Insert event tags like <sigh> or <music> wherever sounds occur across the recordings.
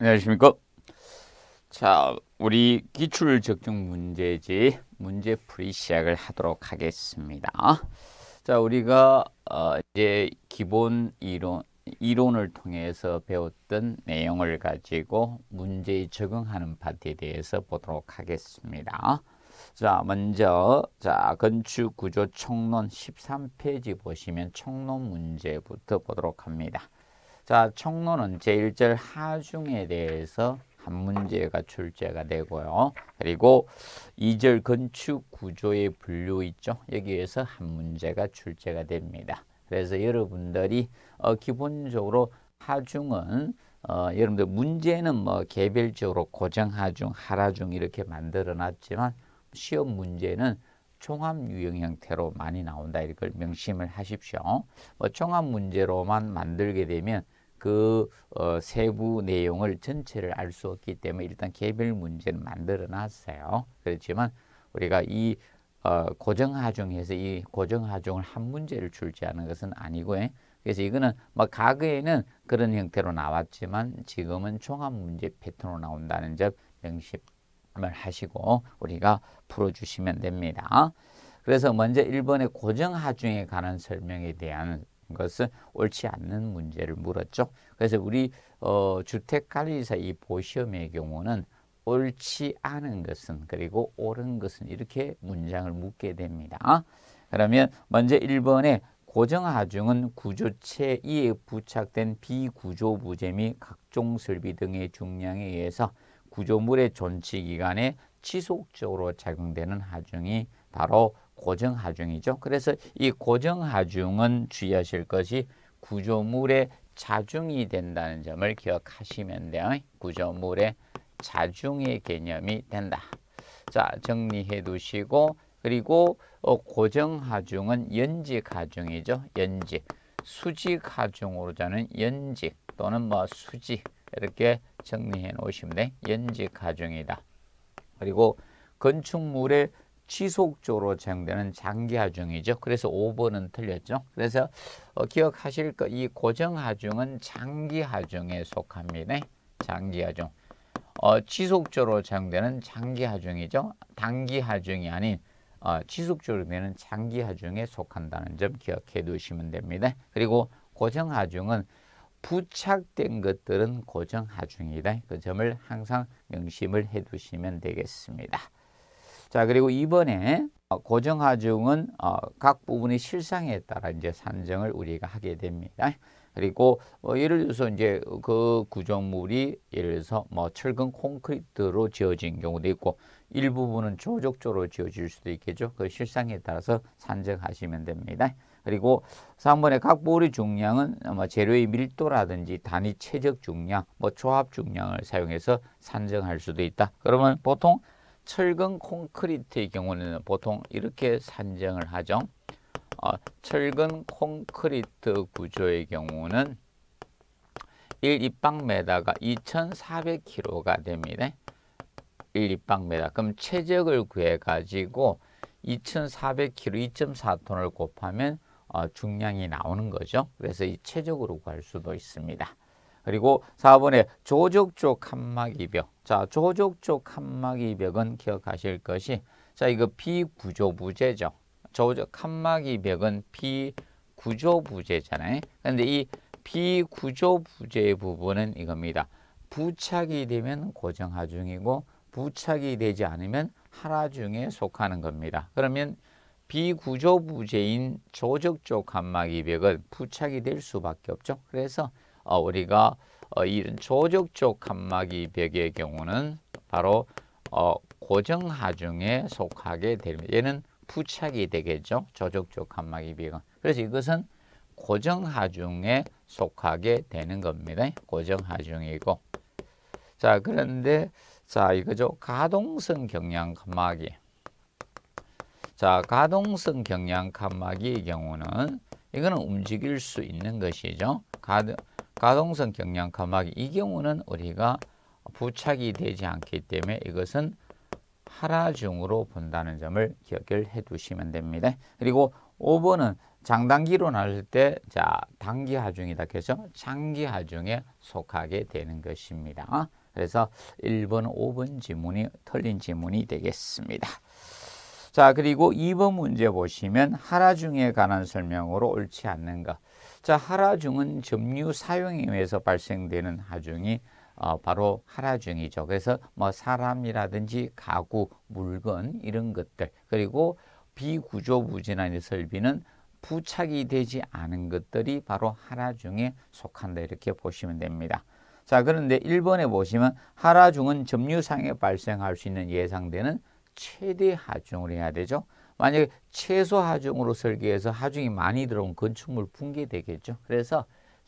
안녕하십니까? 자, 우리 기출 적정 문제지 문제 풀이 시작을 하도록 하겠습니다. 자, 우리가 어, 이제 기본 이론 이론을 통해서 배웠던 내용을 가지고 문제에 적용하는 파트에 대해서 보도록 하겠습니다. 자, 먼저 자, 건축 구조 총론 13페이지 보시면 총론 문제부터 보도록 합니다. 자, 청론은 제1절 하중에 대해서 한 문제가 출제가 되고요. 그리고 2절 건축 구조의 분류 있죠. 여기에서 한 문제가 출제가 됩니다. 그래서 여러분들이 어, 기본적으로 하중은 어, 여러분들 문제는 뭐 개별적으로 고정하중, 하라중 이렇게 만들어 놨지만 시험 문제는 종합 유형 형태로 많이 나온다 이걸 명심을 하십시오. 뭐 종합 문제로만 만들게 되면 그 어, 세부 내용을 전체를 알 수 없기 때문에 일단 개별 문제는 만들어 놨어요. 그렇지만 우리가 이 어, 고정하중에서이 고정하중을 한 문제를 출제하는 것은 아니고 에? 그래서 이거는 뭐 과거에는 그런 형태로 나왔지만 지금은 종합 문제 패턴으로 나온다는 점 명심을 하시고 우리가 풀어주시면 됩니다. 그래서 먼저 일번의 고정하중에 관한 설명에 대한 것은 옳지 않는 문제를 물었죠. 그래서 우리 어, 주택관리사 이 보시험의 경우는 옳지 않은 것은 그리고 옳은 것은 이렇게 문장을 묻게 됩니다. 그러면 먼저 1번에 고정하중은 구조체 에 부착된 비구조 부재미 각종 설비 등의 중량에 의해서 구조물의 존치기간에 지속적으로 작용되는 하중이 바로 고정하중이죠. 그래서 이 고정하중은 주의하실 것이 구조물의 자중이 된다는 점을 기억하시면 돼요. 구조물의 자중의 개념이 된다. 자, 정리해 두시고 그리고 어, 고정하중은 연직하중이죠. 연직. 수직하중으로 저는 연직 또는 뭐 수직 이렇게 정리해 놓으시면 돼. 연직하중이다. 그리고 건축물의 지속적으로 제공되는 장기 하중이죠. 그래서 5번은 틀렸죠. 그래서 어, 기억하실 거 이 고정 하중은 장기 하중에 속합니다. 장기 하중. 어, 지속적으로 제공되는 장기 하중이죠. 단기 하중이 아닌 어, 지속적으로 되는 장기 하중에 속한다는 점 기억해 두시면 됩니다. 그리고 고정 하중은 부착된 것들은 고정 하중이다. 그 점을 항상 명심을 해 두시면 되겠습니다. 자, 그리고 이번에 어, 고정하중은 어, 각 부분의 실상에 따라 이제 산정을 우리가 하게 됩니다. 그리고 어, 예를 들어서 이제 그 구조물이 예를 들어서 뭐 철근 콘크리트로 지어진 경우도 있고 일부분은 조적조로 지어질 수도 있겠죠. 그 실상에 따라서 산정하시면 됩니다. 그리고 3번에 각 볼의 중량은 아마 재료의 밀도라든지 단위 최적 중량, 뭐 조합 중량을 사용해서 산정할 수도 있다. 그러면 보통 철근 콘크리트의 경우에는 보통 이렇게 산정을 하죠. 어, 철근 콘크리트 구조의 경우는 1 입방메다가 2,400kg가 됩니다. 1 입방메다. 그럼 최적을 구해가지고 2,400kg, 2.4톤을 곱하면 어, 중량이 나오는 거죠. 그래서 이 최적으로 구할 수도 있습니다. 그리고 4번에 조족쪽 항막 이벽. 자, 조족쪽 항막 이벽은 기억하실 것이 자, 이거 비구조 부재죠. 조족 항막 이벽은 비구조 부재잖아요. 근데 이 비구조 부재 부분은 이겁니다. 부착이 되면 고정하중이고 부착이 되지 않으면 하라중에 속하는 겁니다. 그러면 비구조 부재인 조적조 감막 이백은 부착이 될 수밖에 없죠. 그래서 어, 우리가 어, 이조족쪽 칸막이 벽의 경우는 바로 어, 고정하중에 속하게 됩니다. 얘는 부착이 되겠죠. 조족적 칸막이 벽은. 그래서 이것은 고정하중에 속하게 되는 겁니다. 고정하중이고. 자, 그런데 자, 이거죠. 가동성 경량 칸막이. 자, 가동성 경량 칸막이의 경우는 이거는 움직일 수 있는 것이죠. 가동 가동성 경량 감마귀이 경우는 우리가 부착이 되지 않기 때문에 이것은 하라중으로 본다는 점을 기억을 해 두시면 됩니다. 그리고 5번은 장단기로 나눌 때, 자, 단기 하중이다. 그래서 장기 하중에 속하게 되는 것입니다. 그래서 1번, 5번 지문이 틀린 지문이 되겠습니다. 자, 그리고 2번 문제 보시면 하라중에 관한 설명으로 옳지 않는 것. 자, 하라중은 점유 사용에 의해서 발생되는 하중이 어, 바로 하라중이죠. 그래서 뭐 사람이라든지 가구, 물건 이런 것들 그리고 비구조부진한의 설비는 부착이 되지 않은 것들이 바로 하라중에 속한다 이렇게 보시면 됩니다. 자 그런데 1번에 보시면 하라중은 점유상에 발생할 수 있는 예상되는 최대 하중을 해야 되죠. 만약에 최소 하중으로 설계해서 하중이 많이 들어온 건축물 붕괴되겠죠. 그래서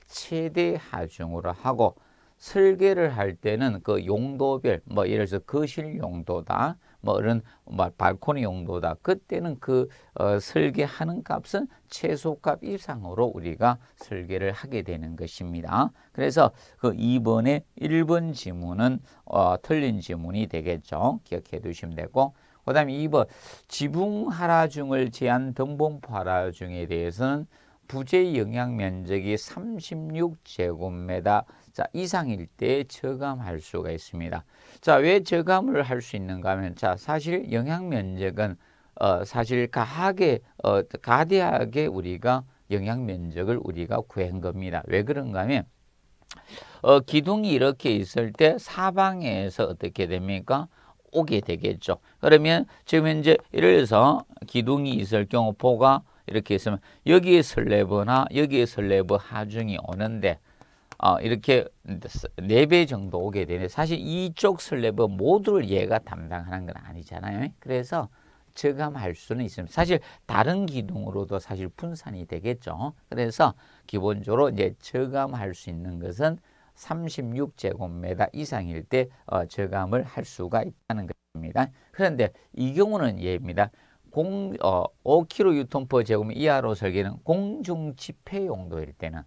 최대 하중으로 하고 설계를 할 때는 그 용도별 뭐 예를 들어서 거실 용도다 뭐 이런 뭐 발코니 용도다 그때는 그 어, 설계하는 값은 최소값 이상으로 우리가 설계를 하게 되는 것입니다. 그래서 그 2번의 1번 지문은 어, 틀린 지문이 되겠죠. 기억해 두시면 되고 그 다음에 2번 지붕 하라중을 제한 등봉포 하라중에 대해서는 부재 영향 면적이 36제곱미터 자, 이상일 때 저감할 수가 있습니다. 자, 왜 저감을 할 수 있는가 하면 자, 사실 영향 면적은 어, 사실 가하게 어, 가대하게 우리가 영향 면적을 우리가 구한 겁니다. 왜 그런가 하면 어, 기둥이 이렇게 있을 때 사방에서 어떻게 됩니까? 오게 되겠죠. 그러면 지금 현재 예를 들어서 기둥이 있을 경우 포가 이렇게 있으면 여기에 설레버나 여기에 설레버 하중이 오는데 어, 이렇게 네 배 정도 오게 되는 사실 이쪽 설레버 모두를 얘가 담당하는 건 아니잖아요. 그래서 저감할 수는 있습니다. 사실 다른 기둥으로도 사실 분산이 되겠죠. 그래서 기본적으로 이제 저감할 수 있는 것은 36제곱미터 이상일 때 어, 저감을 할 수가 있다는 겁니다. 그런데 이 경우는 예입니다. 공, 어, 5kN 퍼 제곱 이하로 설계는 공중 집회 용도일 때는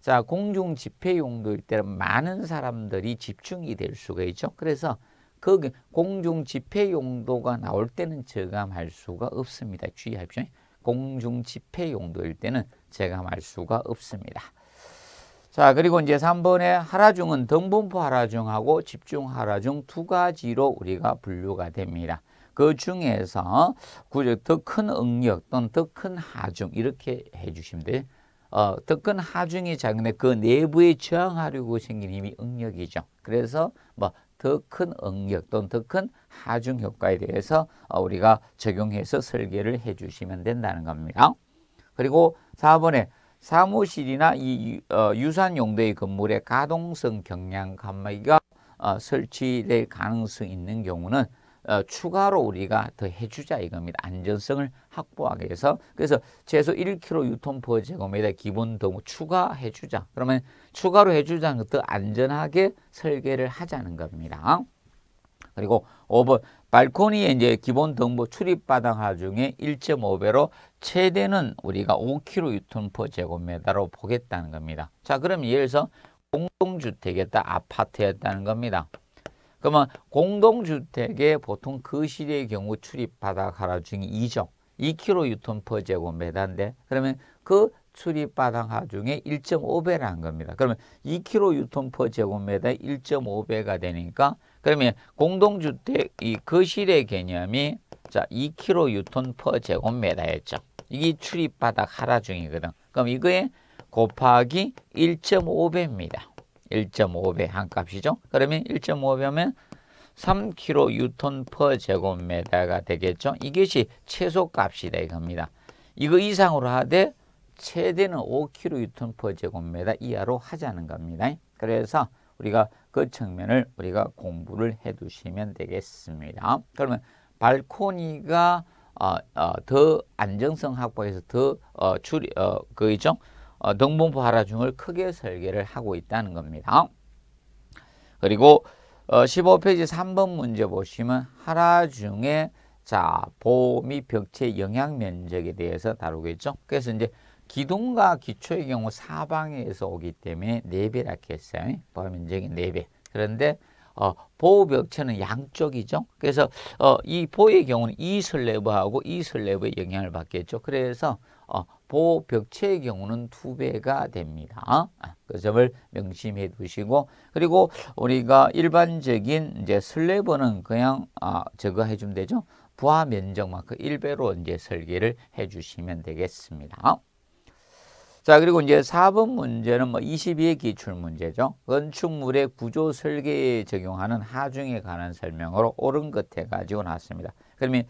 자 공중 집회 용도일 때는 많은 사람들이 집중이 될 수가 있죠. 그래서 거기 공중 집회 용도가 나올 때는 저감할 수가 없습니다. 주의하십시오. 공중 집회 용도일 때는 저감할 수가 없습니다. 자, 그리고 이제 3번에 하라중은 등분포 하라중하고 집중 하라중 두 가지로 우리가 분류가 됩니다. 그 중에서 구조 더큰 응력 또는 더 큰 하중 이렇게 해 주시면 돼요. 어, 더 큰 하중이 작은데 그 내부에 저항하려고 생긴 힘이 응력이죠. 그래서 뭐 더 큰 응력 또는 더 큰 하중 효과에 대해서 어, 우리가 적용해서 설계를 해 주시면 된다는 겁니다. 그리고 4번에 사무실이나 이 어, 유산 용도의 건물에 가동성 경량 감막이가 어, 설치될 가능성이 있는 경우는 어, 추가로 우리가 더 해주자 이겁니다. 안전성을 확보하기 위해서. 그래서 최소 1kg 유통 퍼 제곱미터 기본 도무 추가해주자. 그러면 추가로 해주자는 더 안전하게 설계를 하자는 겁니다. 그리고 5번 발코니에 이제 기본 등보 출입 바닥하 중에 1.5배로 최대는 우리가 5kgf 제곱미터로 보겠다는 겁니다. 자, 그럼 예를 들어서 공동주택이었다 아파트였다는 겁니다. 그러면 공동주택의 보통 그시대의 경우 출입 바닥 하라 중이 2죠. 2kgf 제곱미터인데 그러면 그 출입 바닥 하중에 1.5배라는 겁니다. 그러면 2kgf 제곱미터 에 1.5배가 되니까 그러면 공동주택 이 거실의 개념이 자2 k g 유톤 퍼 제곱미터였죠. 이게 출입바닥 하라 중이거든. 그럼 이거에 곱하기 1.5배입니다. 1.5배 한 값이죠. 그러면 1.5배면 3 k g 유톤 퍼 제곱미터가 되겠죠. 이것이 최소값이다 이겁니다. 이거 이상으로 하되 최대는 5 k g 유톤 퍼 제곱미터 이하로 하자는 겁니다. 그래서 우리가 그 측면을 우리가 공부를 해 두시면 되겠습니다. 그러면 발코니가 어, 어, 더 안정성 확보해서 더 어, 줄이 어, 그이죠 어, 등본부 하라중을 크게 설계를 하고 있다는 겁니다. 그리고 어, 15페이지 3번 문제 보시면 하라중의 자, 봄이 벽체 영향 면적에 대해서 다루고 죠 그래서 이제 기둥과 기초의 경우 사방에서 오기 때문에 네 배라고 했어요. 범면적인네 배. 그런데 어, 보호벽체는 양쪽이죠. 그래서 어, 이 보의 경우는 이슬래브하고이슬래브의 영향을 받겠죠. 그래서 어, 보호벽체의 경우는 두 배가 됩니다. 아, 그 점을 명심해 두시고 그리고 우리가 일반적인 이제 슬래브는 그냥 아, 저거 해주면 되죠. 부하 면적만큼 1배로 이제 설계를 해 주시면 되겠습니다. 자, 그리고 이제 4번 문제는 뭐 22의 기출 문제죠. 건축물의 구조 설계에 적용하는 하중에 관한 설명으로 옳은 끝에 가지고 나왔습니다. 그러면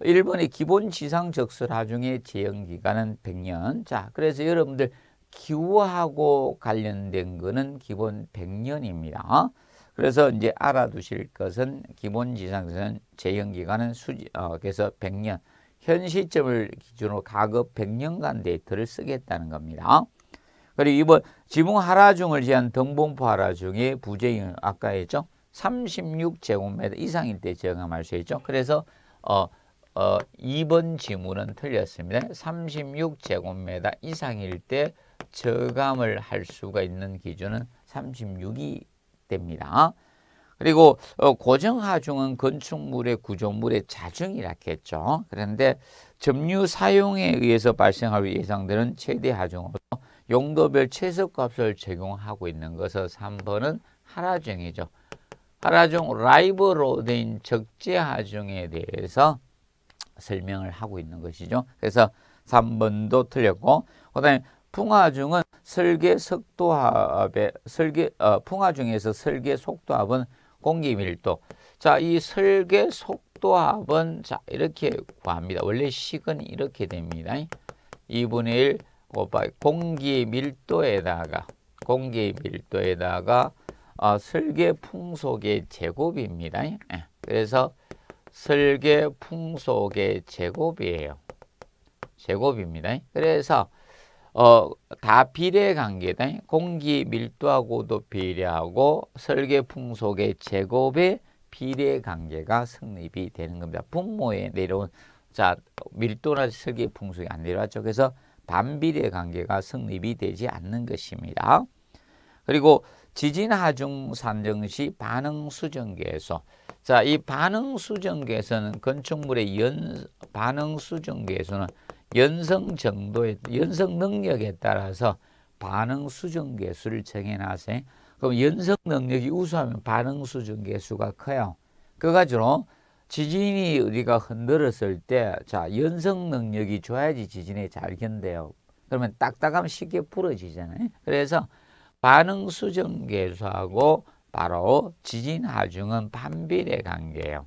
1번의 기본 지상 적설 하중의 제형 기간은 100년. 자, 그래서 여러분들 기후하고 관련된 거는 기본 100년입니다. 그래서 이제 알아두실 것은 기본 지상선 제형 기간은 수지 어, 그래서 100년. 현 시점을 기준으로 가급 100년간 데이터를 쓰겠다는 겁니다. 그리고 이번 지붕 하라중을 제한 등봉포 하라중의 부재인 아까 했죠? 36제곱미터 이상일 때 저감할 수 있죠. 그래서 어, 어, 2번 지문은 틀렸습니다. 36제곱미터 이상일 때 저감을 할 수가 있는 기준은 36이 됩니다. 그리고 어, 고정하중은 건축물의 구조물의 자중이라겠죠. 그런데 점유 사용에 의해서 발생할 예상되는 최대 하중으로 용도별 최소값을 제공하고 있는 것은 3번은 하라중이죠. 하라중 라이브로 된 적재하중에 대해서 설명을 하고 있는 것이죠. 그래서 3번도 틀렸고 그다음에 풍화중은 설계 속도합에 설계 어, 풍화중에서 설계 속도합은 공기 밀도. 자, 이 설계 속도합은 자, 이렇게 구합니다. 원래 식은 이렇게 됩니다. 2분의 1 곱하기 공기 밀도에다가 공기 밀도에다가 어, 설계 풍속의 제곱입니다. 예. 그래서 설계 풍속의 제곱이에요. 제곱입니다. 그래서 어, 다 비례 관계다. 공기 밀도하고도 비례하고 설계 풍속의 제곱에 비례 관계가 성립이 되는 겁니다. 분모에 내려온 자 밀도나 설계 풍속이 안 내려왔죠. 그래서 반비례 관계가 성립이 되지 않는 것입니다. 그리고 지진 하중 산정 시 반응 수정계에서 자, 이 반응 수정계에서는 건축물의 연 반응 수정계에서는 연성 정도에 연성 능력에 따라서 반응 수준 개수를 정해놨어요. 그럼 연성 능력이 우수하면 반응 수준 개수가 커요. 그 가지고 지진이 우리가 흔들었을 때, 자, 연성 능력이 좋아야지 지진에 잘 견뎌요. 그러면 딱딱하면 쉽게 부러지잖아요. 그래서 반응 수정 계수하고 바로 지진 하중은 반비례 관계예요.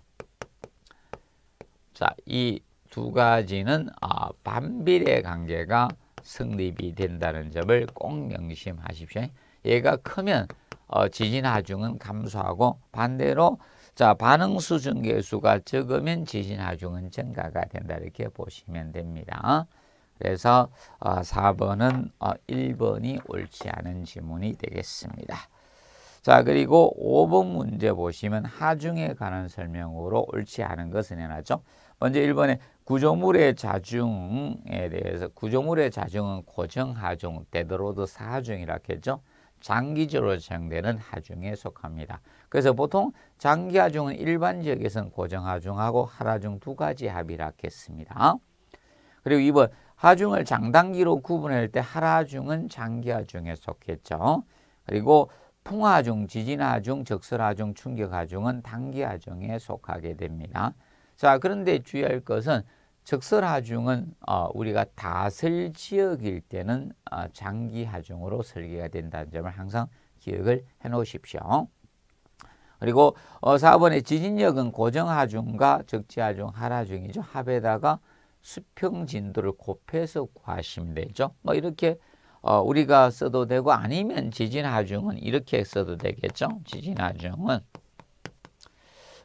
자, 이두 가지는 아, 반비례 관계가 성립이 된다는 점을 꼭 명심하십시오. 얘가 크면 어, 지진 하중은 감소하고 반대로 자 반응수 증계수가 적으면 지진 하중은 증가가 된다 이렇게 보시면 됩니다. 그래서 어, 4번은 어, 1번이 옳지 않은 지문이 되겠습니다. 자 그리고 5번 문제 보시면 하중에 관한 설명으로 옳지 않은 것은 해놨죠. 먼저 1번에 구조물의 자중에 대해서 구조물의 자중은 고정하중, 데드로드 사중이라 했죠. 장기적으로 사용되는 하중에 속합니다. 그래서 보통 장기하중은 일반 적에서는 고정하중하고 하라중 두 가지 합이라 했습니다. 그리고 이번 하중을 장단기로 구분할 때 하라중은 장기하중에 속했죠. 그리고 풍하중, 지진하중, 적설하중, 충격하중은 단기하중에 속하게 됩니다. 자, 그런데 주의할 것은 적설하중은 어, 우리가 다설 지역일 때는 어, 장기하중으로 설계가 된다는 점을 항상 기억을 해 놓으십시오. 그리고 4번에 어, 지진력은 고정하중과 적지하중, 하라중이죠. 합에다가 수평 진도를 곱해서 구하시면 되죠. 뭐 이렇게 우리가 써도 되고 아니면 지진하중은 이렇게 써도 되겠죠. 지진하중은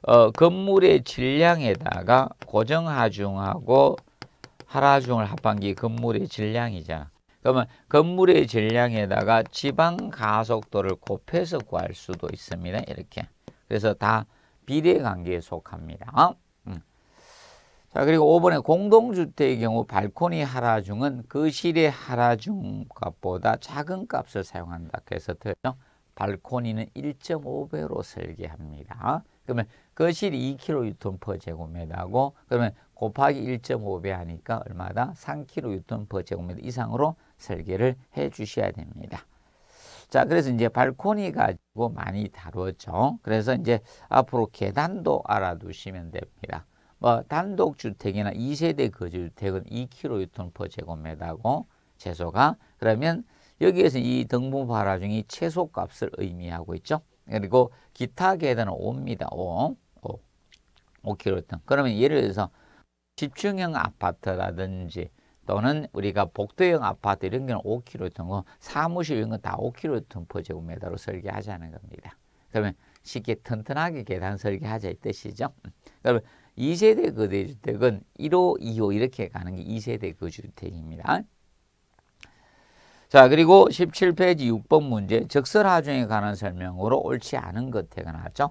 어, 건물의 질량에다가 고정하중하고 하라중을 합한 게 건물의 질량이잖아. 그러면 건물의 질량에다가 지방 가속도를 곱해서 구할 수도 있습니다. 이렇게. 그래서 다 비례 관계에 속합니다. 어? 자, 그리고 5번에 공동주택의 경우 발코니 하라중은 거실의 그 하라중 값보다 작은 값을 사용한다. 그래서 틀죠. 발코니는 1.5배로 설계합니다. 그러면 거실이 2kN 퍼 제곱미터고 그러면 곱하기 1.5배 하니까 얼마다? 3kN 퍼 제곱미터 이상으로 설계를 해 주셔야 됩니다. 자, 그래서 이제 발코니 가지고 많이 다루었죠. 그래서 이제 앞으로 계단도 알아두시면 됩니다. 뭐 단독 주택이나 2세대 거주주택은 2kN 퍼 제곱미터고 최소가 그러면 여기에서 이 등분 발화 중이 최소값을 의미하고 있죠. 그리고 기타 계단은 5입니다. 5. 5kg. 그러면 예를 들어서 집중형 아파트라든지 또는 우리가 복도형 아파트 이런 경우는 5kg, 뭐 사무실 이런 건 다 5kg 퍼제곱미터로 설계하자는 겁니다. 그러면 쉽게 튼튼하게 계단 설계하자 이 뜻이죠. 그러면 2세대 거주주택은 1호, 2호 이렇게 가는 게 2세대 거주주택입니다. 자 그리고 17페이지 6번 문제 적설하중에 관한 설명으로 옳지 않은 것 태가 나왔죠.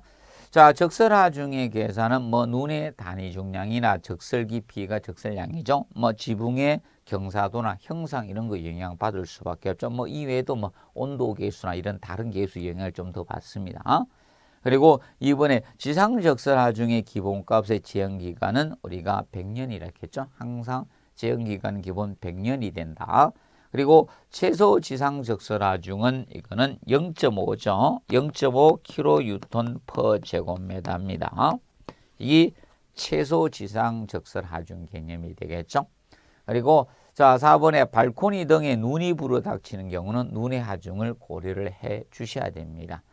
자, 적설하 중의 계산은 뭐 눈의 단위 중량이나 적설 깊이가 적설량이죠. 뭐 지붕의 경사도나 형상 이런 거 영향 받을 수밖에 없죠. 뭐 이외에도 뭐 온도 계수나 이런 다른 계수 영향을 좀 더 받습니다. 그리고 이번에 지상 적설하 중의 기본값의 지형 기간은 우리가 100년이라 했죠. 항상 지형 기간 기본 100년이 된다. 그리고 최소 지상 적설하중은 이거는 0.5죠. 0.5 킬로유톤 퍼 제곱미터입니다. 이 최소 지상 적설하중 개념이 되겠죠. 그리고 자 4번에 발코니 등에 눈이 불어닥치는 경우는 눈의 하중을 고려를 해 주셔야 됩니다.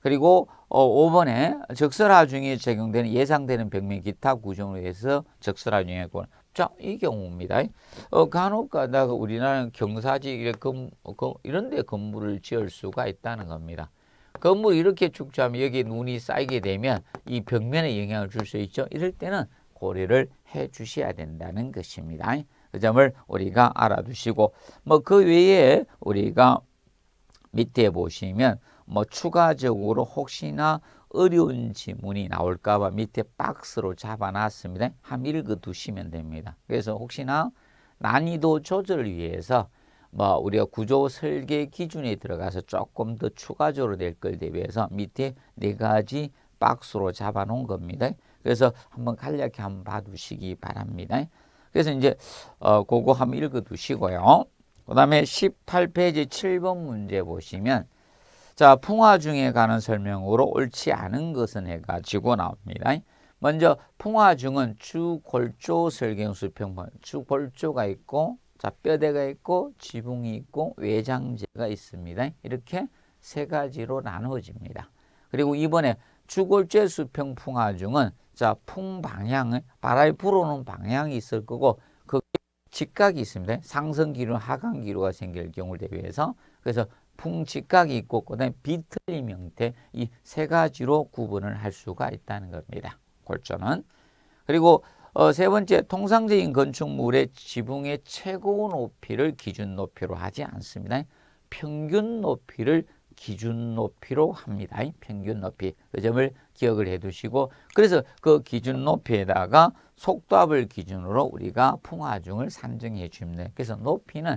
그리고 어, 5번에 적설하중이 적용되는 예상되는 벽면 기타 구조로 해서 적설하중의 권 자, 이 경우입니다. 어, 간혹 가다가 우리나라는 경사지 이런 데 건물을 지을 수가 있다는 겁니다. 건물 이렇게 축조하면 여기 눈이 쌓이게 되면 이 벽면에 영향을 줄 수 있죠. 이럴 때는 고려를 해 주셔야 된다는 것입니다. 그 점을 우리가 알아두시고 뭐그 외에 우리가 밑에 보시면 뭐 추가적으로 혹시나 어려운 지문이 나올까봐 밑에 박스로 잡아놨습니다. 한 읽어두시면 됩니다. 그래서 혹시나 난이도 조절을 위해서 뭐 우리가 구조 설계 기준에 들어가서 조금 더 추가적으로 될 걸 대비해서 밑에 네 가지 박스로 잡아놓은 겁니다. 그래서 한번 간략히 한번 봐두시기 바랍니다. 그래서 이제 어, 그거 한번 읽어두시고요. 그 다음에 18페이지 7번 문제 보시면 자, 풍화 중에 가는 설명으로 옳지 않은 것은 해가지고 나옵니다. 먼저 풍화 중은 주골조 설경수 평범. 주골조가 있고 자, 뼈대가 있고 지붕이 있고 외장재가 있습니다. 이렇게 세 가지로 나누어집니다. 그리고 이번에 주골재 수평 풍화 중은 자, 풍방향을 바람이 불어오는 방향이 있을 거고 그 직각이 있습니다. 상승기류, 하강기류가 생길 경우를 대비해서 그래서 풍직각이 있고 그다음에 비틀림 형태 이 세 가지로 구분을 할 수가 있다는 겁니다. 골조는 그리고 어, 세 번째 통상적인 건축물의 지붕의 최고 높이를 기준 높이로 하지 않습니다. 평균 높이를 기준 높이로 합니다. 평균 높이 그 점을 기억을 해두시고 그래서 그 기준 높이에다가 속도압을 기준으로 우리가 풍화중을 산정해 줍니다. 그래서 높이는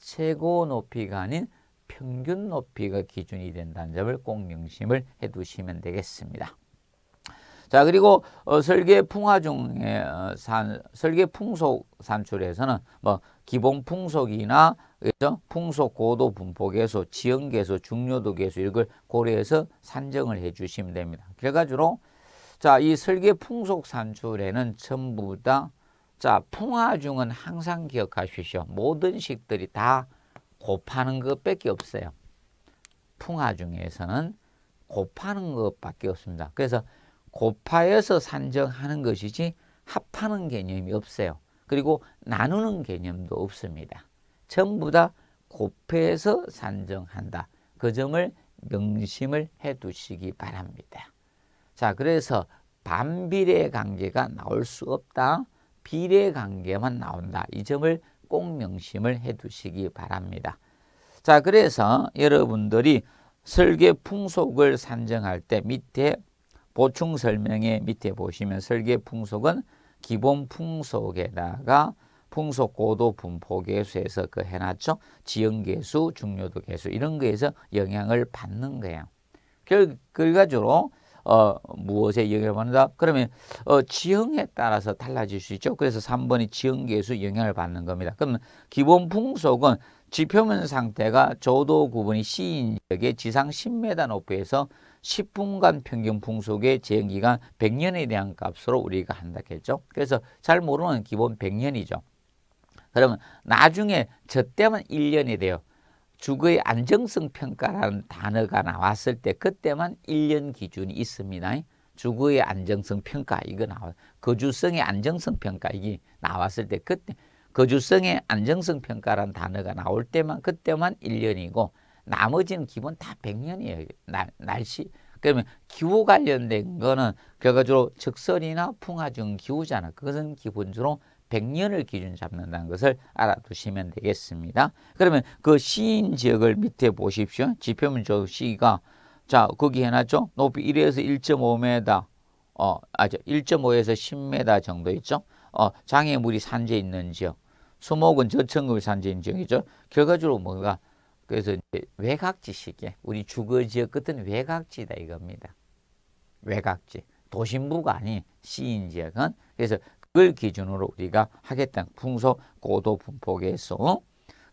최고 높이가 아닌 평균 높이가 기준이 된다는 점을 꼭 명심을 해두시면 되겠습니다. 자 그리고 어, 설계 풍화 중에 어, 산, 설계 풍속 산출에서는 뭐 기본 풍속이나 그렇죠? 풍속 고도 분포 계수, 지형 계수, 중요도 계수 이걸 고려해서 산정을 해 주시면 됩니다. 결과적으로 자, 이 설계 풍속 산출에는 전부 다 자, 풍화 중은 항상 기억하십시오. 모든 식들이 다 곱하는 것밖에 없어요. 풍화 중에서는 곱하는 것밖에 없습니다. 그래서 곱하여서 산정하는 것이지 합하는 개념이 없어요. 그리고 나누는 개념도 없습니다. 전부 다 곱해서 산정한다. 그 점을 명심을 해 두시기 바랍니다. 자, 그래서 반비례 관계가 나올 수 없다. 비례 관계만 나온다. 이 점을 꼭 명심을 해두시기 바랍니다. 자, 그래서 여러분들이 설계 풍속을 산정할 때 밑에 보충 설명에 밑에 보시면 설계 풍속은 기본 풍속에다가 풍속 고도 분포 계수에서 그 해놨죠. 지형 계수, 중요도 계수 이런 거에서 영향을 받는 거예요. 결, 결과적으로 어, 무엇에 영향을 받는다? 그러면 어, 지형에 따라서 달라질 수 있죠. 그래서 3번이 지형계수 영향을 받는 겁니다. 그럼 기본 풍속은 지표면 상태가 조도 구분이 C인 지역의 지상 10m 높이에서 10분간 평균 풍속의 제한기간 100년에 대한 값으로 우리가 한다 했죠. 그래서 잘 모르면 기본 100년이죠. 그러면 나중에 저 때만 1년이 돼요. 주거의 안정성 평가라는 단어가 나왔을 때 그때만 1년 기준이 있습니다. 주거의 안정성 평가 이거 나와 거주성의 안정성 평가 이게 나왔을 때 그때 거주성의 안정성 평가라는 단어가 나올 때만 그때만 1년이고 나머지는 기본 다 100년이에요. 날, 날씨 그러면 기후 관련된 거는 결과적으로 적설이나 풍화 중 기후잖아. 그것은 기본적으로 백년을 기준 잡는다는 것을 알아두시면 되겠습니다. 그러면 그 시인 지역을 밑에 보십시오. 지표면적 C가 자 거기 해놨죠. 높이 1에서 1.5m 어, 아죠 1.5에서 10m 정도 있죠. 어, 장애물이 산재 있는 지역, 수목은 저층급 산재인 지역이죠. 결과적으로 뭔가 그래서 외곽지식에 우리 주거 지역 끝은 외곽지다 이겁니다. 외곽지 도심부가 아닌 시인 지역은 그래서 을 기준으로 우리가 하겠다는 풍속 고도 분포계에서 어?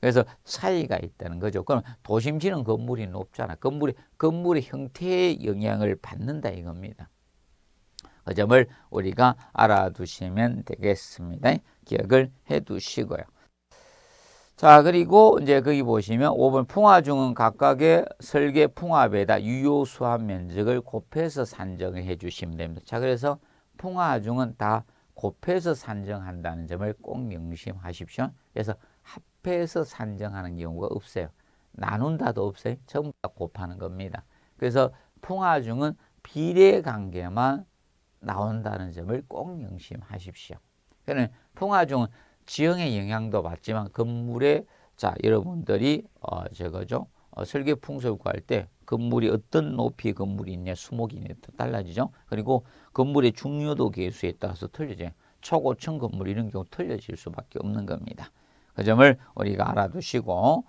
그래서 차이가 있다는 거죠. 그럼 도심지는 건물이 높잖아. 건물이 건물의 형태에 영향을 받는다 이겁니다. 그 점을 우리가 알아두시면 되겠습니다. 기억을 해두시고요. 자 그리고 이제 거기 보시면 5번 풍화중은 각각의 설계 풍합에다 유효수한 면적을 곱해서 산정을 해주시면 됩니다. 자 그래서 풍화중은 다 곱해서 산정한다는 점을 꼭 명심하십시오. 그래서 합해서 산정하는 경우가 없어요. 나눈다도 없어요. 전부 다 곱하는 겁니다. 그래서 풍화중은 비례관계만 나온다는 점을 꼭 명심하십시오. 그러 풍화중은 지형의 영향도 받지만 건물의 자 여러분들이 어 저거죠. 어, 설계 풍속을 구할 때 건물이 어떤 높이의 건물이 있냐 수목이 있냐 달라지죠. 그리고 건물의 중요도 계수에 따라서 틀리죠. 초고층 건물 이런 경우 틀려질 수밖에 없는 겁니다. 그 점을 우리가 알아두시고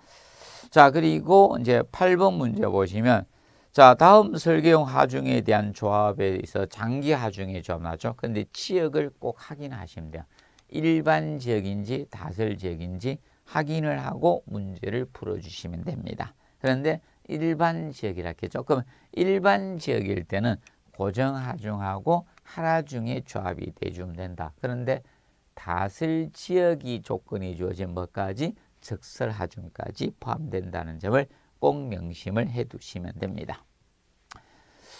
자 그리고 이제 8번 문제 보시면 자 다음 설계용 하중에 대한 조합에 있어 장기 하중에 조합나죠. 근데 지역을 꼭 확인하시면 돼요. 일반 지역인지 다설 지역인지 확인을 하고 문제를 풀어주시면 됩니다. 그런데 일반 지역이라 했죠. 그 일반 지역일 때는 고정하중하고 하라중의 조합이 돼주면 된다. 그런데 다슬 지역이 조건이 주어진 것까지 적설하중까지 포함된다는 점을 꼭 명심을 해두시면 됩니다.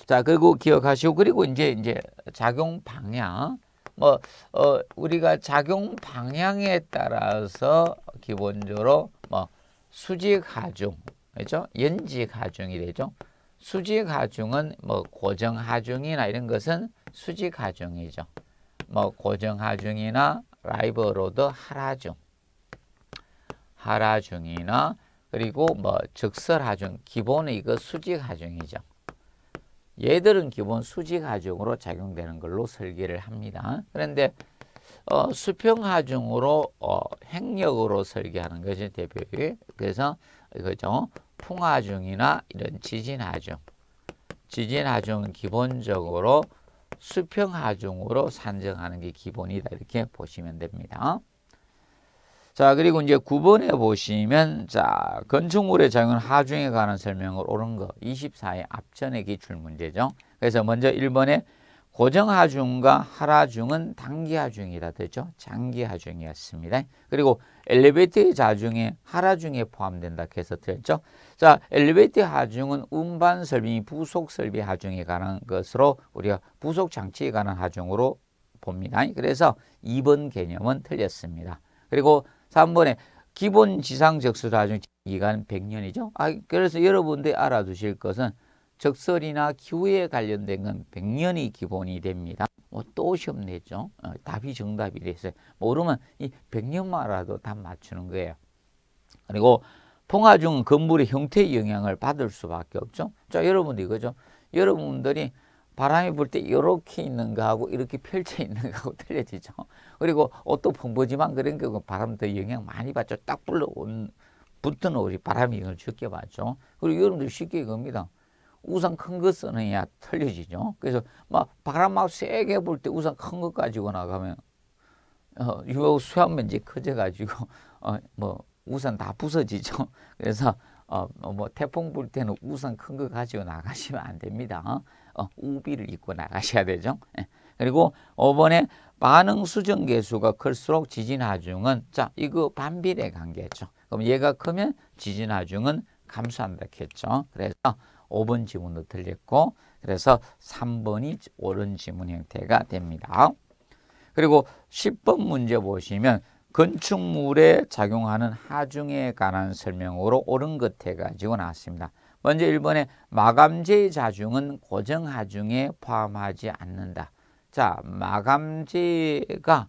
자 그리고 기억하시고 그리고 이제 이제 작용 방향 뭐 어, 우리가 작용 방향에 따라서 기본적으로 뭐 수직 하중 그죠? 연지 가중이 되죠. 수지 가중은 뭐 고정 하중이나 이런 것은 수지 가중이죠. 뭐 고정 하중이나 라이브 로드 하라중. 하라중이나 그리고 뭐 적설 하중 기본은 이거 수직 하중이죠. 얘들은 기본 수직 하중으로 작용되는 걸로 설계를 합니다. 그런데 어, 수평 하중으로 어, 행력으로 설계하는 것이 대표예 그래서 그죠 풍화중이나 이런 지진하중, 지진하중은 기본적으로 수평하중으로 산정하는 게 기본이다 이렇게 보시면 됩니다. 자 그리고 이제 9번에 보시면 자 건축물의 작용 은 하중에 관한 설명을 옳은 거 24의 앞전의 기출 문제죠. 그래서 먼저 1번에 고정하중과 하라중은 단기하중이라 되죠. 장기하중이었습니다. 그리고 엘리베이터의 자중에 하라중에 포함된다 해서 드렸죠. 자, 엘리베이터 하중은 운반 설비 부속 설비 하중에 관한 것으로 우리가 부속 장치에 관한 하중으로 봅니다. 그래서 2번 개념은 틀렸습니다. 그리고 3번에 기본 지상 적설 하중 기간 100년이죠. 아, 그래서 여러분들이 알아두실 것은 적설이나 기후에 관련된 건 100년이 기본이 됩니다. 뭐 또 시험 냈죠. 어, 답이 정답이 됐어요. 모르면 이 100년만 알아도 답 맞추는 거예요. 그리고 통화 중 건물의 형태의 영향을 받을 수밖에 없죠. 자, 여러분도 이거죠. 여러분들이 바람이 불 때 이렇게 있는 거하고 이렇게 펼쳐 있는 거하고 <laughs> 틀려지죠. 그리고 옷도 펑퍼지만 그런 경우 바람 더 영향 많이 받죠. 딱 불러온 붙은 옷이 바람이 영향을 적게 받죠. 그리고 여러분들 쉽게 겁니다 우산 큰 거 쓰느냐 틀려지죠. 그래서 막 바람 막 세게 불 때 우산 큰 거 가지고 나가면 어, 요 수압 면적 커져가지고 <laughs> 어, 뭐 우선 다 부서지죠. <laughs> 그래서 어, 뭐, 뭐 태풍 불 때는 우선 큰 거 가지고 나가시면 안 됩니다. 어, 어 우비를 입고 나가셔야 되죠. 예. 그리고 5번에 반응 수정 개수가 클수록 지진 하중은 자 이거 반비례 관계죠. 그럼 얘가 크면 지진 하중은 감소한다 했죠. 그래서 5번 지문도 틀렸고 그래서 3번이 옳은 지문 형태가 됩니다. 그리고 10번 문제 보시면 건축물에 작용하는 하중에 관한 설명으로 옳은 것 해가지고 나왔습니다. 먼저 1번에 마감재 자중은 고정하중에 포함하지 않는다. 자, 마감재가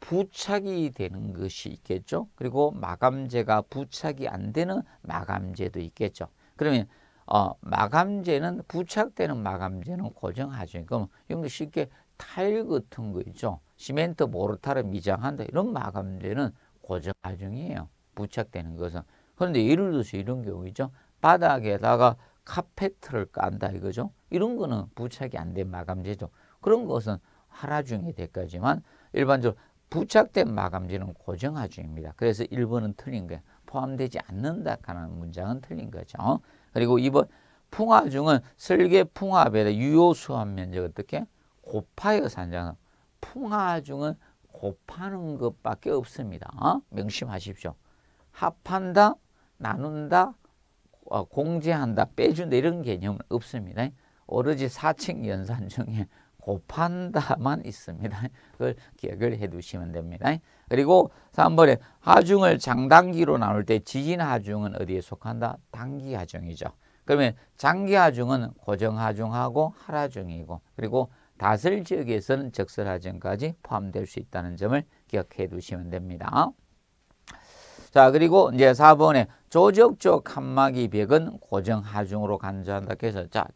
부착이 되는 것이 있겠죠. 그리고 마감재가 부착이 안 되는 마감재도 있겠죠. 그러면 어, 마감재는 부착되는 마감재는 고정하죠. 그럼 이런 쉽게 타일 같은 거 있죠. 시멘트 모르타를 미장한다 이런 마감재는 고정 과정이에요. 부착되는 것은. 그런데 예를 들어서 이런 경우죠. 바닥에다가 카페트를 깐다 이거죠. 이런 거는 부착이 안 된 마감재죠. 그런 것은 하라중이 될까지만 일반적으로 부착된 마감재는 고정하중입니다. 그래서 1번은 틀린 거예요. 포함되지 않는다 하는 문장은 틀린 거죠. 그리고 2번 풍화중은 설계 풍합에다 유효 수압 면적 어떻게 곱하여 산장 풍하중은 곱하는 것밖에 없습니다. 어? 명심하십시오. 합한다, 나눈다, 어, 공제한다, 빼준다 이런 개념은 없습니다. 오로지 사칙 연산 중에 곱한다만 있습니다. 그걸 기억을 해 두시면 됩니다. 그리고 3번에 하중을 장단기로 나눌 때 지진 하중은 어디에 속한다? 단기 하중이죠. 그러면 장기 하중은 고정 하중하고 하하중이고 그리고 다슬 지역에서는 적설하정까지 포함될 수 있다는 점을 기억해 두시면 됩니다. 자 그리고 이제 4번에 조적적 한마기 백은 고정 하중으로 간주한다 해서 자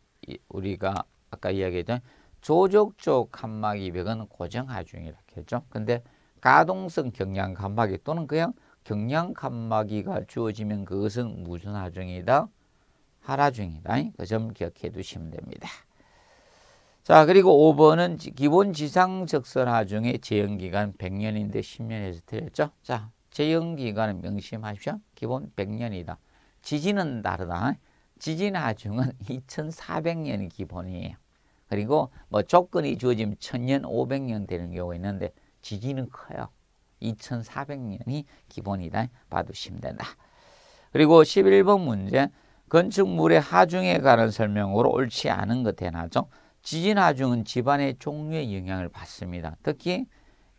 우리가 아까 이야기했던 조적적 한마기 백은 고정 하중이라고 했죠. 근데 가동성 경량 간마기 또는 그냥 경량 간마기가 주어지면 그것은 무슨 하중이다? 하라중이다. 그 점 기억해 두시면 됩니다. 자, 그리고 5번은 기본 지상 적선화 중에 재형 기간 100년인데 10년에서 틀렸죠? 자, 재형 기간은 명심하십시오. 기본 100년이다. 지진은 다르다. 지진 하중은 2400년이 <laughs> 기본이에요. 그리고 뭐 조건이 주어지면 1000년, 500년 되는 경우가 있는데 지진은 커요. 2400년이 기본이다. 봐두시면 된다. 그리고 11번 문제 건축물의 하중에 관한 설명으로 옳지 않은 것에나죠 지진하중은 집안의 종류의 영향을 받습니다. 특히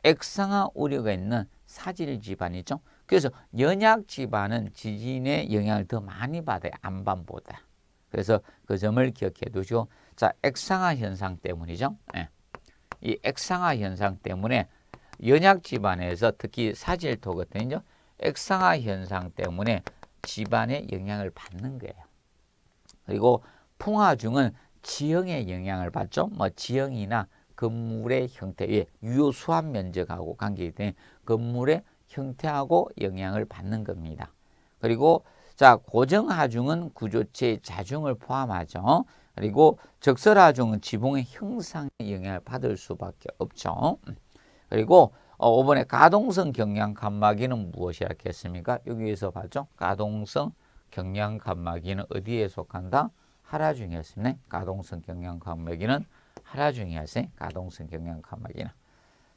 액상화 우려가 있는 사질 집안이죠. 그래서 연약 집안은 지진의 영향을 더 많이 받아요. 안반보다. 그래서 그 점을 기억해 두시고 자, 액상화 현상 때문이죠. 예. 이 액상화 현상 때문에 연약 집안에서 특히 사질토 같은요. 액상화 현상 때문에 집안에 영향을 받는 거예요. 그리고 풍화 중은 지형의 영향을 받죠. 뭐 지형이나 건물의 형태, 에 예, 유효 수압 면적하고 관계된 건물의 형태하고 영향을 받는 겁니다. 그리고 자 고정 하중은 구조체의 자중을 포함하죠. 그리고 적설 하중은 지붕의 형상에 영향을 받을 수밖에 없죠. 그리고 어, 5번에 가동성 경량 칸막이는 무엇이라 했습니까? 여기에서 봤죠? 가동성 경량 칸막이는 어디에 속한다? 하라 중이었습니다 네, 가동성 경향 감매기는 하라 중요했어요. 네, 가동성 경향 감매기는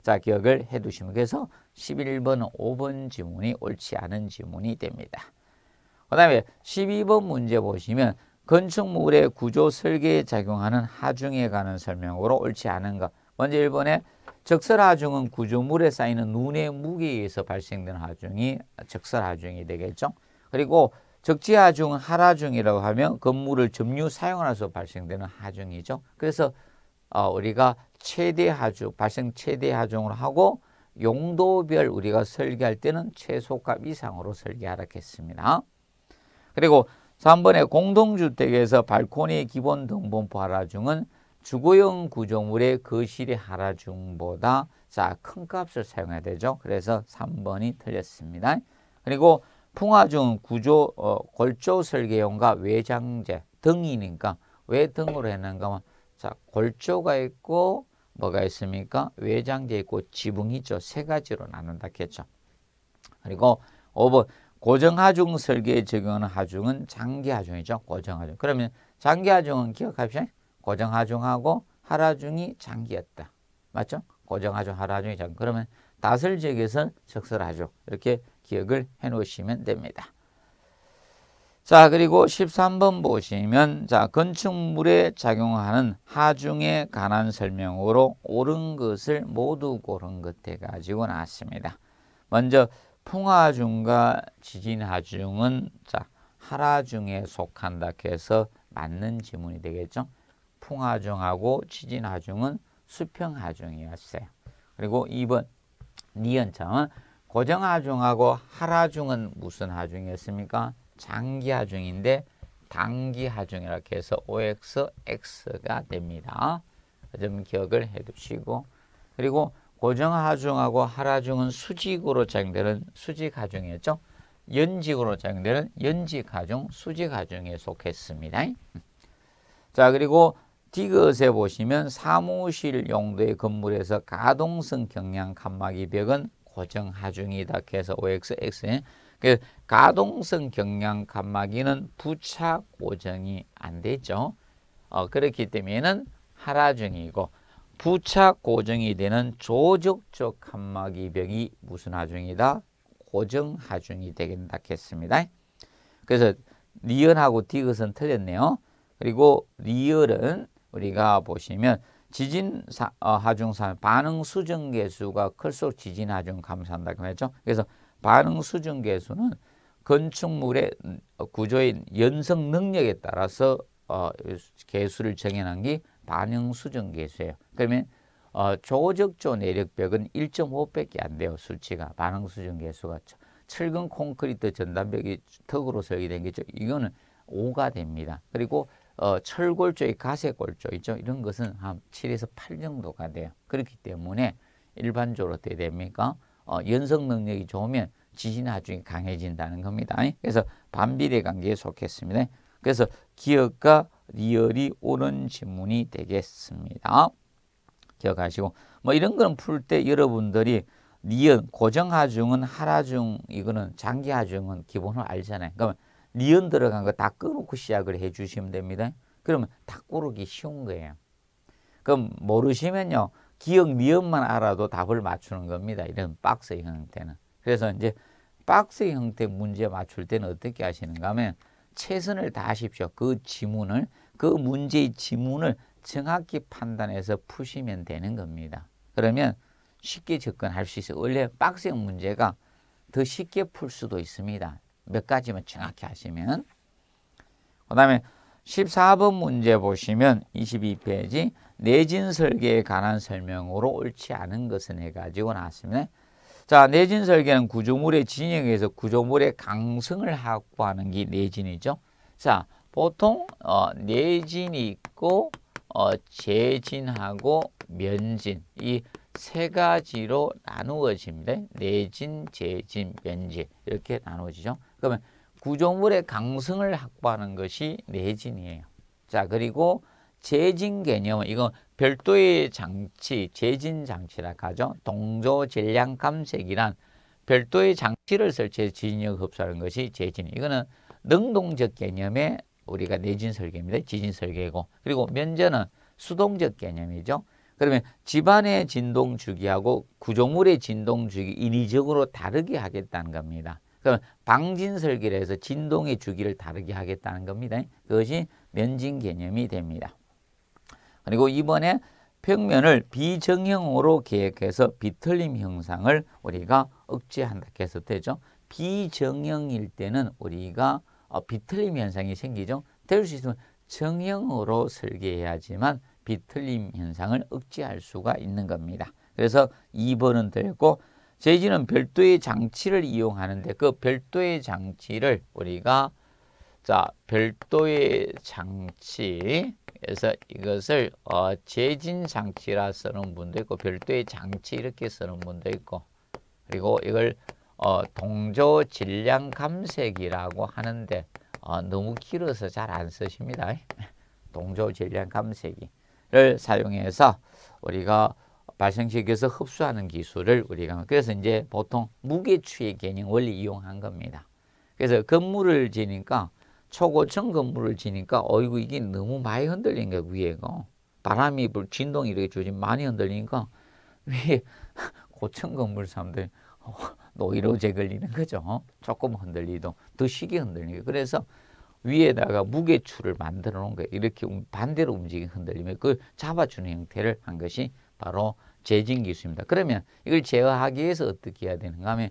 자, 기억을 해 두시면 그래서 11번, 5번 지문이 옳지 않은 지문이 됩니다. 그 다음에 12번 문제 보시면 건축물의 구조 설계에 작용하는 하중에 관한 설명으로 옳지 않은 것. 먼저 1번에 적설하중은 구조물에 쌓이는 눈의 무게에 의해서 발생된 하중이 적설하중이 되겠죠. 그리고 적지하중, 하라중이라고 하면 건물을 점유 사용하면서 발생되는 하중이죠. 그래서 어, 우리가 최대하중, 발생 최대하중을 하고 용도별 우리가 설계할 때는 최소값 이상으로 설계하라했습니다 그리고 3번에 공동주택에서 발코니 기본 등본부 하라중은 주거용 구조물의 거실의 하라중보다 자, 큰 값을 사용해야 되죠. 그래서 3번이 틀렸습니다. 그리고 풍화중 구조 어, 골조 설계용과 외장재 등이니까 왜 등으로 했는가 하면 자 골조가 있고 뭐가 있습니까? 외장재 있고 지붕 이 있죠. 세 가지로 나눈다 했죠. 그리고 5번 고정하중 설계에 적용하는 하중은 장기하중이죠. 고정하중. 그러면 장기하중은 기억합시다. 고정하중하고 하라중이 장기였다. 맞죠? 고정하중, 하라중이 장기. 그러면 다슬 지역에서 적설하중. 이렇게 기억을 해 놓으시면 됩니다. 자, 그리고 13번 보시면 자, 건축물에 작용하는 하중에 관한 설명으로 옳은 것을 모두 고른 것해 가지고 나왔습니다. 먼저 풍하중과 지진하중은 자, 하라중에 속한다 해서 맞는 지문이 되겠죠. 풍하중하고 지진하중은 수평하중이었어요. 그리고 2번 니은창은 고정하중하고 하라중은 무슨 하중이었습니까? 장기하중인데 단기하중이라고 해서 OX, X가 됩니다. 좀 그 기억을 해두시고 그리고 고정하중하고 하라중은 수직으로 작용되는 수직하중이었죠. 연직으로 작용되는 연직하중, 수직하중에 속했습니다. 자 그리고 디귿에 보시면 사무실 용도의 건물에서 가동성 경량 칸막이 벽은 고정 하중이다 해서 OXX. 그 가동성 경량 칸막이는 부차 고정이 안 되죠. 어, 그렇기 때문에는 하라중이고 부차 고정이 되는 조적적 칸막이벽이 무슨 하중이다? 고정 하중이 되겠다 했습니다. 그래서 리얼하고 디귿은 틀렸네요. 그리고 리얼은 우리가 보시면 지진 사, 어, 하중산 반응 수증 계수가 클수록 지진 하중 감소한다그랬죠 그래서 반응 수증 계수는 건축물의 음, 어, 구조인 연성 능력에 따라서 어, 계수를 정해놓은 게 반응 수증 계수예요. 그러면 어, 조적조 내력벽은 1.5밖에 안 돼요. 수치가 반응 수증 계수가 철근 콘크리트 전단벽이 턱으로 설계된 게죠. 이거는 5가 됩니다. 그리고 어, 철골조의 가세골조 있죠. 이런 것은 한 7에서 8 정도가 돼요. 그렇기 때문에 일반적으로 어떻게 됩니까? 어, 연성 능력이 좋으면 지진 하중이 강해진다는 겁니다. 그래서 반비례 관계에 속했습니다. 그래서 기억과 리얼이 옳은 지문이 되겠습니다. 기억하시고 뭐 이런 거는 풀 때 여러분들이 니은 고정하중은 하라중 이거는 장기하중은 기본으로 알잖아요. 그러면 니은 들어간 거 다 끊어놓고 시작을 해 주시면 됩니다. 그러면 다 고르기 쉬운 거예요. 그럼 모르시면요. 기억 미음만 알아도 답을 맞추는 겁니다. 이런 박스 형태는. 그래서 이제 박스 형태 문제 맞출 때는 어떻게 하시는가 하면 최선을 다하십시오. 그 지문을 그 문제의 지문을 정확히 판단해서 푸시면 되는 겁니다. 그러면 쉽게 접근할 수 있어요. 원래 박스형 문제가 더 쉽게 풀 수도 있습니다. 몇 가지만 정확히 하시면 그 다음에 14번 문제 보시면 22페이지 내진 설계에 관한 설명으로 옳지 않은 것은 해가지고 나왔습니다. 자, 내진 설계는 구조물의 진영에서 구조물의 강성을 확보하는 게 내진이죠. 자, 보통 어, 내진이 있고 어, 재진하고 면진 이 세 가지로 나누어집니다. 내진, 재진, 면진 이렇게 나누어지죠. 그러면 구조물의 강성을 확보하는 것이 내진이에요. 자 그리고 재진 개념은 이건 별도의 장치, 재진 장치라 하죠. 동조 질량 감색이란 별도의 장치를 설치해 진역 흡수하는 것이 재진. 이거는 능동적 개념의 우리가 내진 설계입니다. 지진 설계고. 그리고 면제는 수동적 개념이죠. 그러면 집안의 진동 주기하고 구조물의 진동 주기 인위적으로 다르게 하겠다는 겁니다. 그럼 방진 설계를 해서 진동의 주기를 다르게 하겠다는 겁니다. 그것이 면진 개념이 됩니다. 그리고 이번에 평면을 비정형으로 계획해서 비틀림 형상을 우리가 억제한다 해서 되죠. 비정형일 때는 우리가 어, 비틀림 현상이 생기죠. 될 수 있으면 정형으로 설계해야지만 비틀림 현상을 억제할 수가 있는 겁니다. 그래서 2번은 되고 재질은 별도의 장치를 이용하는데 그 별도의 장치를 우리가 자 별도의 장치에서 이것을 어, 재진 장치라 쓰는 분도 있고 별도의 장치 이렇게 쓰는 분도 있고 그리고 이걸 어, 동조 질량 감색이라고 하는데 어, 너무 길어서 잘 안 쓰십니다. 동조 질량 감색이. 기술을 사용해서 우리가 발생시켜서 흡수하는 기술을 우리가 그래서 이제 보통 무게추의 개념 원리 이용한 겁니다. 그래서 건물을 지니까 초고층 건물을 지니까 어이구 이게 너무 많이 흔들린게 위에가 바람이 불 진동이 이렇게 주지 많이 흔들리니까 위에 <laughs> 고층 건물 사람들 <laughs> 노이로제 걸리는 거죠. 조금 흔들리도 더 시기 흔들리고 그래서 위에다가 무게추를 만들어 놓은 거예요. 이렇게 반대로 움직이 흔들리면 그걸 잡아주는 형태를 한 것이 바로 재진 기술입니다. 그러면 이걸 제어하기 위해서 어떻게 해야 되는가 하면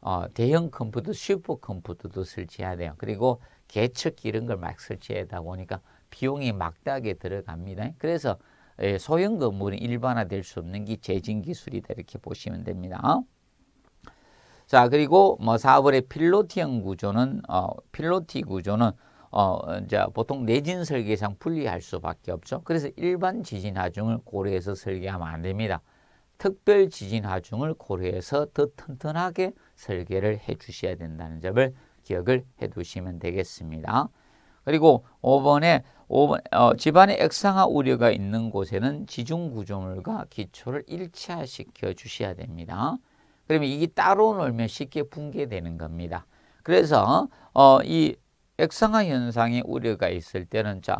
어, 대형 컴퓨터, 슈퍼 컴퓨터도 설치해야 돼요. 그리고 개척기 이런 걸 막 설치하다 보니까 비용이 막대하게 들어갑니다. 그래서 예, 소형 건물이 일반화될 수 없는 게 재진 기술이다 이렇게 보시면 됩니다. 자 그리고 뭐 사월의 필로티형 구조는 어, 필로티 구조는 어, 이제 보통 내진 설계상 분리할 수밖에 없죠. 그래서 일반 지진 하중을 고려해서 설계하면 안 됩니다. 특별 지진 하중을 고려해서 더 튼튼하게 설계를 해 주셔야 된다는 점을 기억을 해 두시면 되겠습니다. 그리고 5번에 5번, 어, 집안에 액상화 우려가 있는 곳에는 지중 구조물과 기초를 일치화시켜 주셔야 됩니다. 그러면 이게 따로 놀면 쉽게 붕괴되는 겁니다. 그래서 어, 이 액상화 현상의 우려가 있을 때는 자,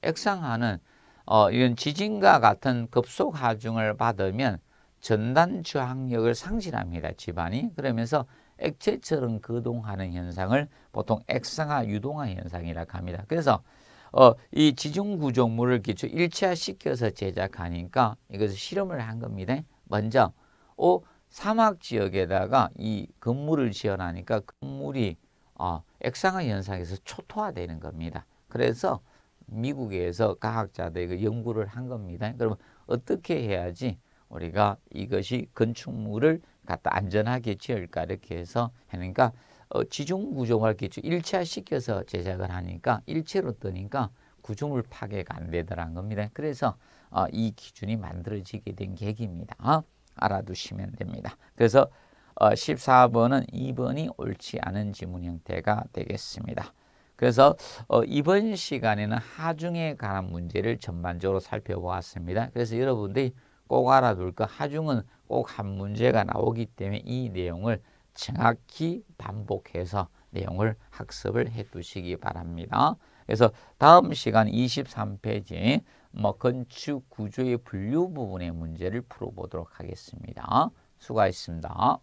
액상화는 어, 이런 지진과 같은 급속 하중을 받으면 전단 저항력을 상실합니다. 집안이. 그러면서 액체처럼 거동하는 현상을 보통 액상화 유동화 현상이라고 합니다. 그래서 어, 이 지중 구조물을 기초 일체화시켜서 제작하니까 이것을 실험을 한 겁니다. 먼저 오 어, 사막 지역에다가 이 건물을 지어하니까 건물이 어, 액상화 현상에서 초토화되는 겁니다. 그래서 미국에서 과학자들이 연구를 한 겁니다. 그러면 어떻게 해야지 우리가 이것이 건축물을 갖다 안전하게 지을까 이렇게 해서 하니까 어, 지중 구조물 기초 일체화시켜서 제작을 하니까 일체로 뜨니까 구조물 파괴가 안 되더란 겁니다. 그래서 어, 이 기준이 만들어지게 된 계기입니다. 어? 알아두시면 됩니다. 그래서 14번은 어, 2번이 옳지 않은 지문 형태가 되겠습니다. 그래서 어, 이번 시간에는 하중에 관한 문제를 전반적으로 살펴보았습니다. 그래서 여러분들이 꼭 알아둘 거 하중은 꼭 한 문제가 나오기 때문에 이 내용을 정확히 반복해서 내용을 학습을 해 두시기 바랍니다. 그래서 다음 시간 23페이지 뭐 건축 구조의 분류 부분의 문제를 풀어보도록 하겠습니다. 수고하셨습니다.